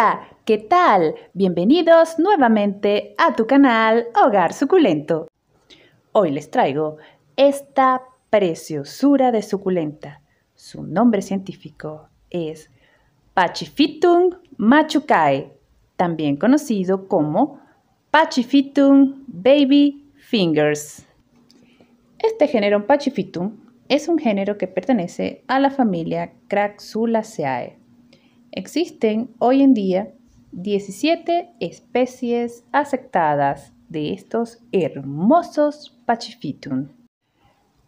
Hola, ¿qué tal? Bienvenidos nuevamente a tu canal Hogar Suculento. Hoy les traigo esta preciosura de suculenta. Su nombre científico es Pachyphytum machucae, también conocido como Pachyphytum baby fingers. Este género Pachifitum es un género que pertenece a la familia Craxulaceae Existen hoy en día 17 especies aceptadas de estos hermosos Pachifitum.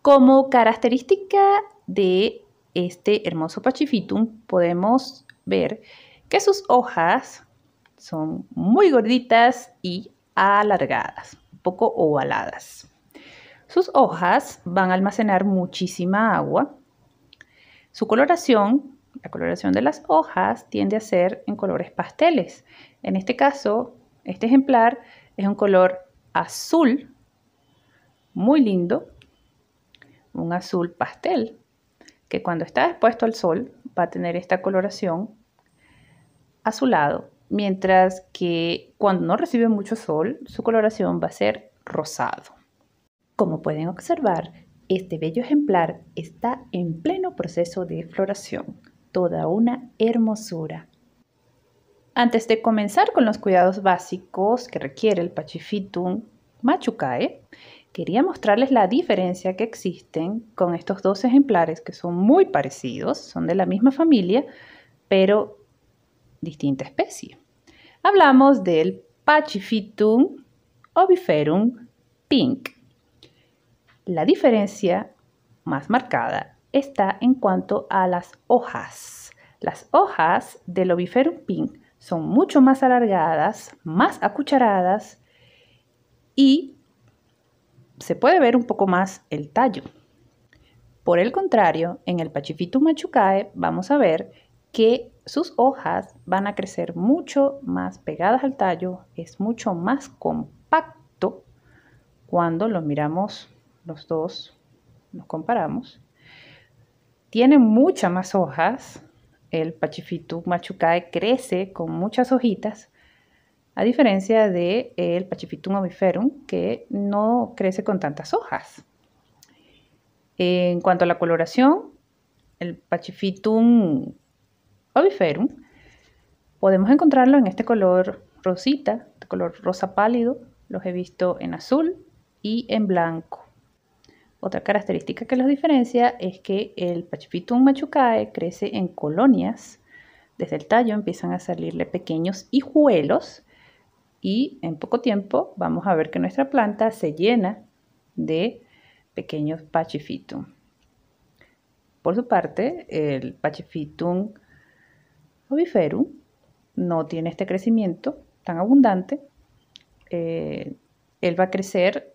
Como característica de este hermoso Pachifitum podemos ver que sus hojas son muy gorditas y alargadas, un poco ovaladas. Sus hojas van a almacenar muchísima agua. Su coloración la coloración de las hojas tiende a ser en colores pasteles. En este caso, este ejemplar es un color azul, muy lindo, un azul pastel, que cuando está expuesto al sol va a tener esta coloración azulado, mientras que cuando no recibe mucho sol, su coloración va a ser rosado. Como pueden observar, este bello ejemplar está en pleno proceso de floración toda una hermosura. Antes de comenzar con los cuidados básicos que requiere el Pachifitum machucae, quería mostrarles la diferencia que existen con estos dos ejemplares que son muy parecidos, son de la misma familia, pero distinta especie. Hablamos del Pachifitum oviferum pink. La diferencia más marcada está en cuanto a las hojas. Las hojas del oviferum pink son mucho más alargadas, más acucharadas y se puede ver un poco más el tallo. Por el contrario, en el Pachifitum machucae vamos a ver que sus hojas van a crecer mucho más pegadas al tallo, es mucho más compacto cuando lo miramos los dos, nos comparamos. Tiene muchas más hojas. El Pachifitum machucae crece con muchas hojitas, a diferencia del el Pachifitum oviferum, que no crece con tantas hojas. En cuanto a la coloración, el Pachifitum oviferum, podemos encontrarlo en este color rosita, de este color rosa pálido, los he visto en azul y en blanco. Otra característica que los diferencia es que el Pachipitum machucae crece en colonias. Desde el tallo empiezan a salirle pequeños hijuelos y en poco tiempo vamos a ver que nuestra planta se llena de pequeños Pachifitum. Por su parte, el Pachifitum oviferum no tiene este crecimiento tan abundante. Eh, él va a crecer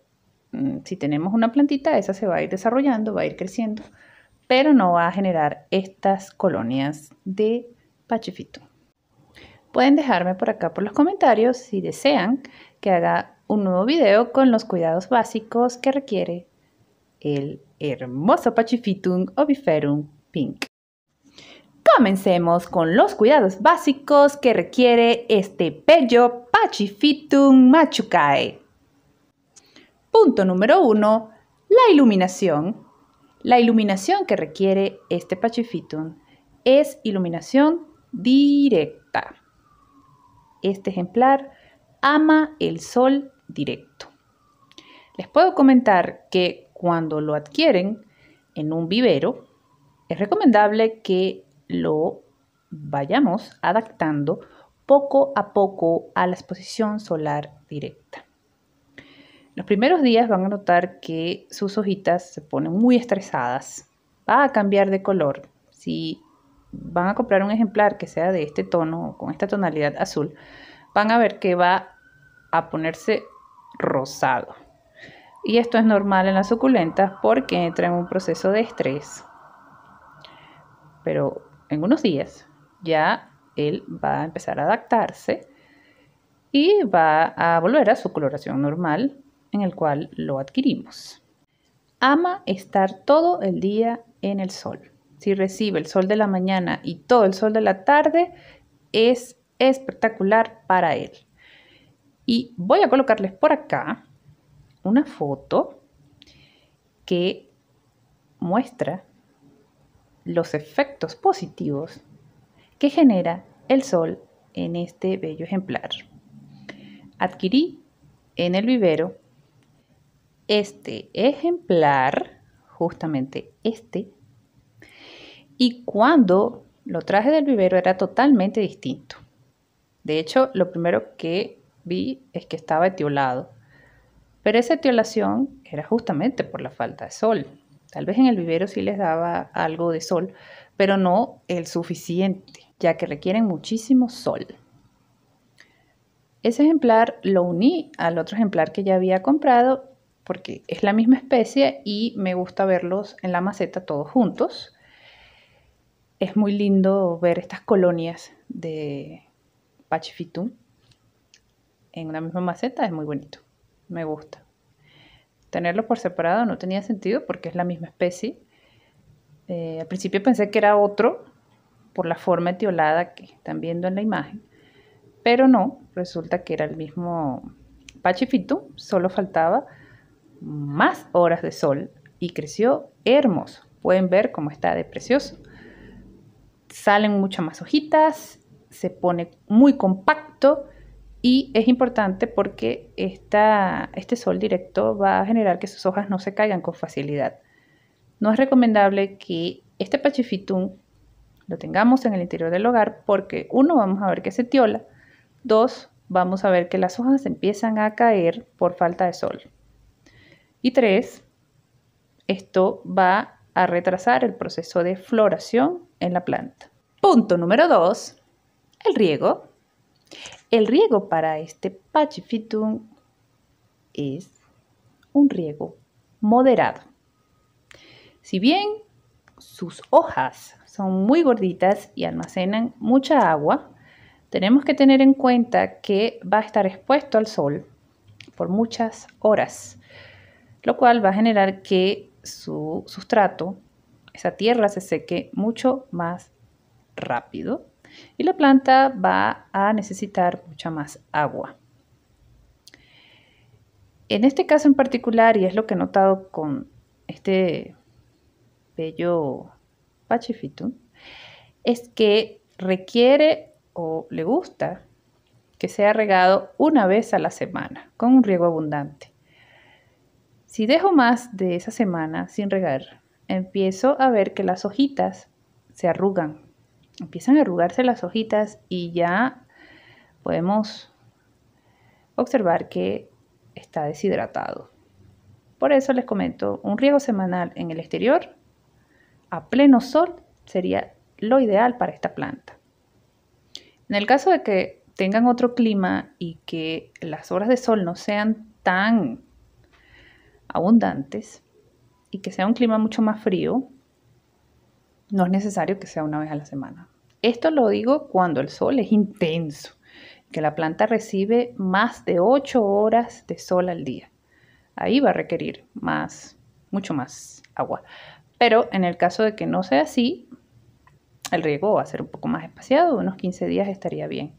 Mm, si tenemos una plantita, esa se va a ir desarrollando, va a ir creciendo, pero no va a generar estas colonias de pachifito. Pueden dejarme por acá por los comentarios si desean que haga un nuevo video con los cuidados básicos que requiere el hermoso Pachifitum oviferum pink. Comencemos con los cuidados básicos que requiere este bello Pachifitum machucae. Punto número uno, la iluminación. La iluminación que requiere este Pachifitum es iluminación directa. Este ejemplar ama el sol directo. Les puedo comentar que cuando lo adquieren en un vivero, es recomendable que lo vayamos adaptando poco a poco a la exposición solar directa. Los primeros días van a notar que sus hojitas se ponen muy estresadas, va a cambiar de color. Si van a comprar un ejemplar que sea de este tono o con esta tonalidad azul, van a ver que va a ponerse rosado. Y esto es normal en las suculentas porque entra en un proceso de estrés. Pero en unos días ya él va a empezar a adaptarse y va a volver a su coloración normal en el cual lo adquirimos. Ama estar todo el día en el sol. Si recibe el sol de la mañana y todo el sol de la tarde, es espectacular para él. Y voy a colocarles por acá una foto que muestra los efectos positivos que genera el sol en este bello ejemplar. Adquirí en el vivero este ejemplar, justamente este, y cuando lo traje del vivero era totalmente distinto. De hecho, lo primero que vi es que estaba etiolado, pero esa etiolación era justamente por la falta de sol. Tal vez en el vivero sí les daba algo de sol, pero no el suficiente, ya que requieren muchísimo sol. Ese ejemplar lo uní al otro ejemplar que ya había comprado porque es la misma especie y me gusta verlos en la maceta todos juntos. Es muy lindo ver estas colonias de Pachifitum en una misma maceta, es muy bonito, me gusta. Tenerlos por separado no tenía sentido porque es la misma especie. Eh, al principio pensé que era otro por la forma etiolada que están viendo en la imagen, pero no, resulta que era el mismo Pachifitum, solo faltaba más horas de sol y creció hermoso. Pueden ver cómo está de precioso. Salen muchas más hojitas, se pone muy compacto y es importante porque este sol directo va a generar que sus hojas no se caigan con facilidad. No es recomendable que este pachifitum lo tengamos en el interior del hogar porque uno, vamos a ver que se tiola, dos, vamos a ver que las hojas empiezan a caer por falta de sol. Y tres, esto va a retrasar el proceso de floración en la planta. Punto número dos, el riego. El riego para este Pachyphytum es un riego moderado. Si bien sus hojas son muy gorditas y almacenan mucha agua, tenemos que tener en cuenta que va a estar expuesto al sol por muchas horas lo cual va a generar que su sustrato, esa tierra, se seque mucho más rápido y la planta va a necesitar mucha más agua. En este caso en particular, y es lo que he notado con este bello pachifitum, es que requiere o le gusta que sea regado una vez a la semana con un riego abundante. Si dejo más de esa semana sin regar, empiezo a ver que las hojitas se arrugan. Empiezan a arrugarse las hojitas y ya podemos observar que está deshidratado. Por eso les comento, un riego semanal en el exterior a pleno sol sería lo ideal para esta planta. En el caso de que tengan otro clima y que las horas de sol no sean tan abundantes y que sea un clima mucho más frío, no es necesario que sea una vez a la semana. Esto lo digo cuando el sol es intenso, que la planta recibe más de 8 horas de sol al día. Ahí va a requerir más, mucho más agua. Pero en el caso de que no sea así, el riego va a ser un poco más espaciado, unos 15 días estaría bien.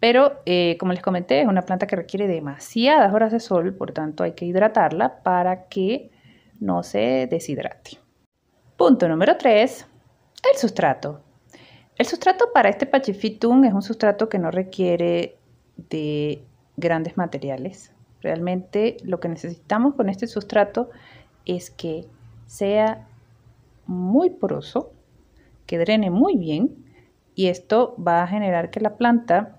Pero, eh, como les comenté, es una planta que requiere demasiadas horas de sol, por tanto hay que hidratarla para que no se deshidrate. Punto número 3, el sustrato. El sustrato para este Pachifitum es un sustrato que no requiere de grandes materiales. Realmente lo que necesitamos con este sustrato es que sea muy poroso, que drene muy bien y esto va a generar que la planta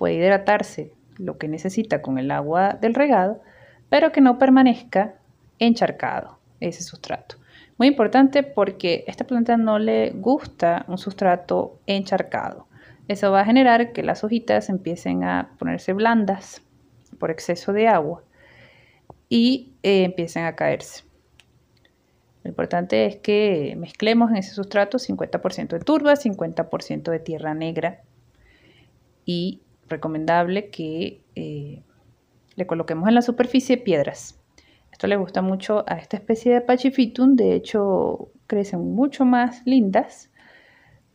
puede hidratarse lo que necesita con el agua del regado, pero que no permanezca encharcado ese sustrato. Muy importante porque a esta planta no le gusta un sustrato encharcado. Eso va a generar que las hojitas empiecen a ponerse blandas por exceso de agua y eh, empiecen a caerse. Lo importante es que mezclemos en ese sustrato 50% de turba, 50% de tierra negra y recomendable que eh, le coloquemos en la superficie piedras. Esto le gusta mucho a esta especie de Pachifitum, de hecho crecen mucho más lindas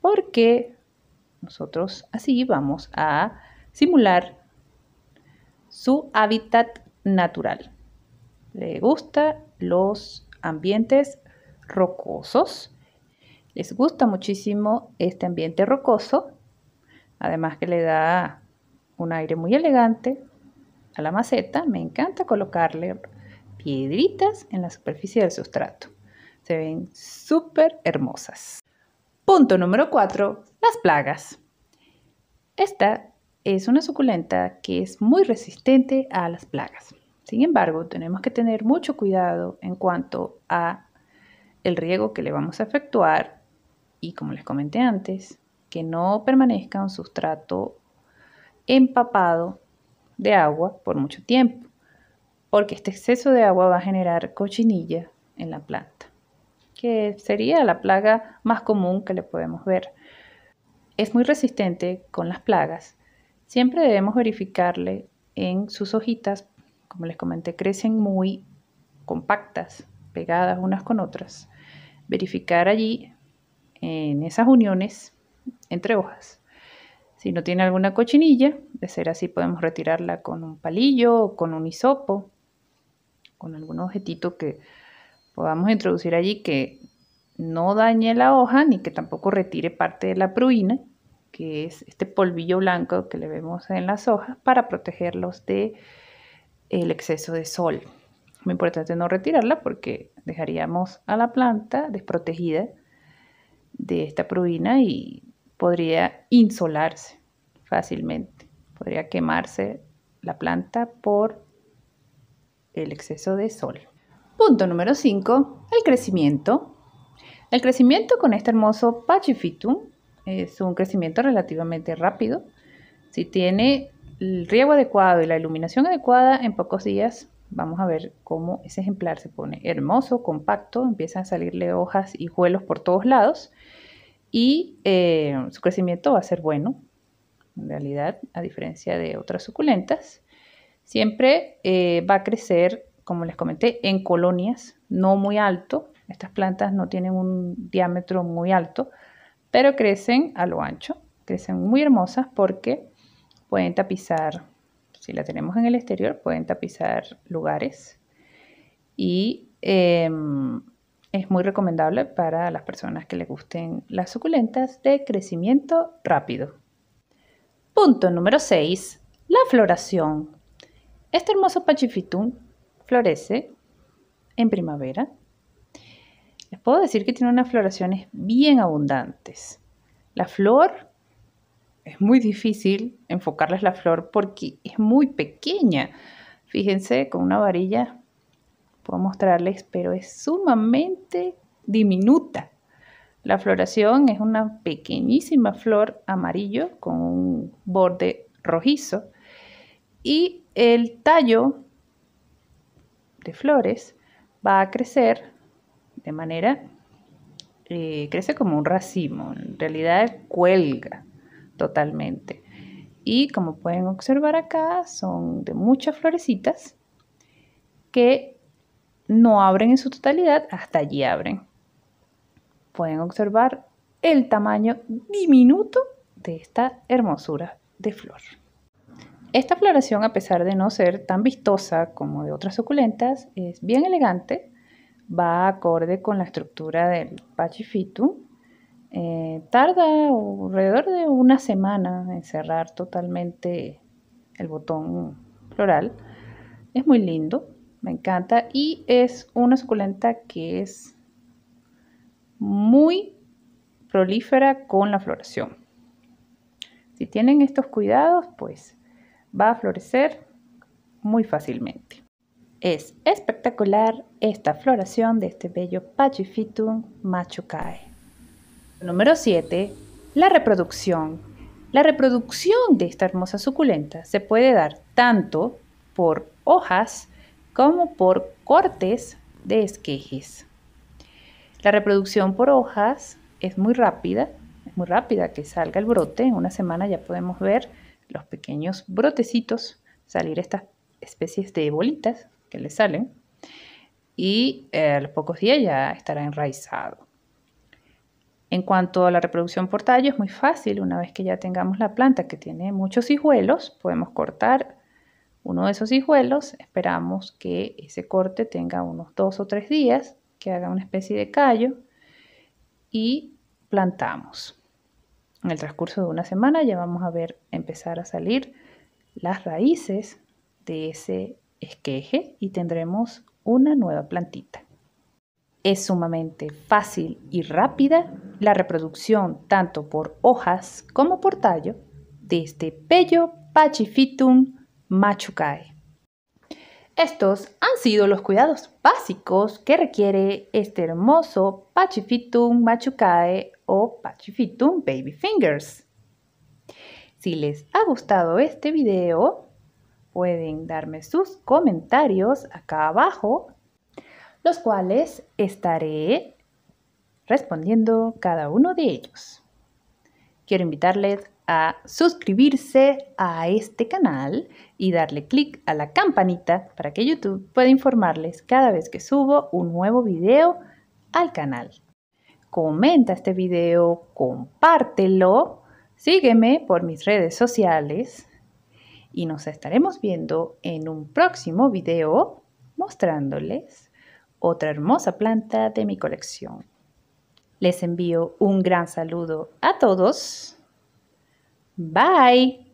porque nosotros así vamos a simular su hábitat natural. Le gusta los ambientes rocosos. Les gusta muchísimo este ambiente rocoso, además que le da un aire muy elegante a la maceta, me encanta colocarle piedritas en la superficie del sustrato. Se ven súper hermosas. Punto número 4. Las plagas. Esta es una suculenta que es muy resistente a las plagas. Sin embargo, tenemos que tener mucho cuidado en cuanto a el riego que le vamos a efectuar y como les comenté antes, que no permanezca un sustrato empapado de agua por mucho tiempo, porque este exceso de agua va a generar cochinilla en la planta, que sería la plaga más común que le podemos ver. Es muy resistente con las plagas. Siempre debemos verificarle en sus hojitas, como les comenté, crecen muy compactas, pegadas unas con otras. Verificar allí en esas uniones entre hojas si no tiene alguna cochinilla, de ser así podemos retirarla con un palillo o con un hisopo, con algún objetito que podamos introducir allí que no dañe la hoja ni que tampoco retire parte de la pruina, que es este polvillo blanco que le vemos en las hojas para protegerlos de el exceso de sol. Muy importante no retirarla porque dejaríamos a la planta desprotegida de esta pruina y podría insolarse fácilmente, podría quemarse la planta por el exceso de sol. Punto número 5, el crecimiento. El crecimiento con este hermoso Pachifitum es un crecimiento relativamente rápido. Si tiene el riego adecuado y la iluminación adecuada, en pocos días vamos a ver cómo ese ejemplar se pone hermoso, compacto, empiezan a salirle hojas y huelos por todos lados y eh, su crecimiento va a ser bueno, en realidad, a diferencia de otras suculentas. Siempre eh, va a crecer, como les comenté, en colonias, no muy alto. Estas plantas no tienen un diámetro muy alto, pero crecen a lo ancho, crecen muy hermosas porque pueden tapizar, si la tenemos en el exterior, pueden tapizar lugares y em, es muy recomendable para las personas que les gusten las suculentas de crecimiento rápido. Punto número 6. La floración. Este hermoso pachifitum florece en primavera. Les puedo decir que tiene unas floraciones bien abundantes. La flor es muy difícil enfocarles la flor porque es muy pequeña. Fíjense, con una varilla puedo mostrarles, pero es sumamente diminuta. La floración es una pequeñísima flor amarillo con un borde rojizo y el tallo de flores va a crecer de manera, eh, crece como un racimo, en realidad cuelga totalmente. Y como pueden observar acá, son de muchas florecitas que no abren en su totalidad, hasta allí abren. Pueden observar el tamaño diminuto de esta hermosura de flor. Esta floración, a pesar de no ser tan vistosa como de otras suculentas, es bien elegante, va acorde con la estructura del Pachifitu. Eh, tarda alrededor de una semana en cerrar totalmente el botón floral. Es muy lindo, me encanta. Y es una suculenta que es muy prolífera con la floración. Si tienen estos cuidados, pues va a florecer muy fácilmente. Es espectacular esta floración de este bello Pachyphytum machucae. Número 7. La reproducción. La reproducción de esta hermosa suculenta se puede dar tanto por hojas como por cortes de esquejes. La reproducción por hojas es muy rápida, es muy rápida que salga el brote. En una semana ya podemos ver los pequeños brotecitos, salir estas especies de bolitas que le salen. Y eh, a los pocos días ya estará enraizado. En cuanto a la reproducción por tallo, es muy fácil. Una vez que ya tengamos la planta que tiene muchos hijuelos, podemos cortar uno de esos hijuelos, esperamos que ese corte tenga unos dos o tres días, que haga una especie de callo y plantamos. En el transcurso de una semana ya vamos a ver empezar a salir las raíces de ese esqueje y tendremos una nueva plantita. Es sumamente fácil y rápida la reproducción tanto por hojas como por tallo de este Pello Pachifitum machucae. Estos han sido los cuidados básicos que requiere este hermoso Pachifitum Machucae o Pachifitum Baby Fingers. Si les ha gustado este video, pueden darme sus comentarios acá abajo, los cuales estaré respondiendo cada uno de ellos. Quiero invitarles a suscribirse a este canal y darle clic a la campanita para que YouTube pueda informarles cada vez que subo un nuevo video al canal. Comenta este video, compártelo, sígueme por mis redes sociales y nos estaremos viendo en un próximo video mostrándoles otra hermosa planta de mi colección. Les envío un gran saludo a todos. Bye.